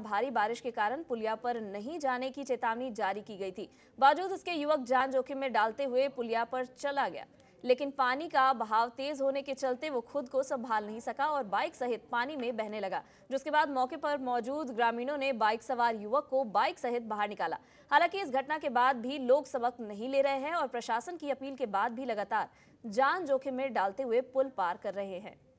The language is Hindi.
जहां भारी बारिश के कारण पुलिया पर नहीं जाने की चेतावनी जारी की गई थी बावजूद इसके युवक जान जोखिम में डालते हुए पुलिया पर चला गया लेकिन पानी का बहाव तेज होने के चलते वो खुद को संभाल नहीं सका और बाइक सहित पानी में बहने लगा जिसके बाद मौके पर मौजूद ग्रामीणों ने बाइक सवार युवक को बाइक सहित बाहर निकाला हालांकि इस घटना के बाद भी लोग सबक नहीं ले रहे हैं और प्रशासन की अपील के बाद भी लगातार जान जोखिम में डालते हुए पुल पार कर रहे हैं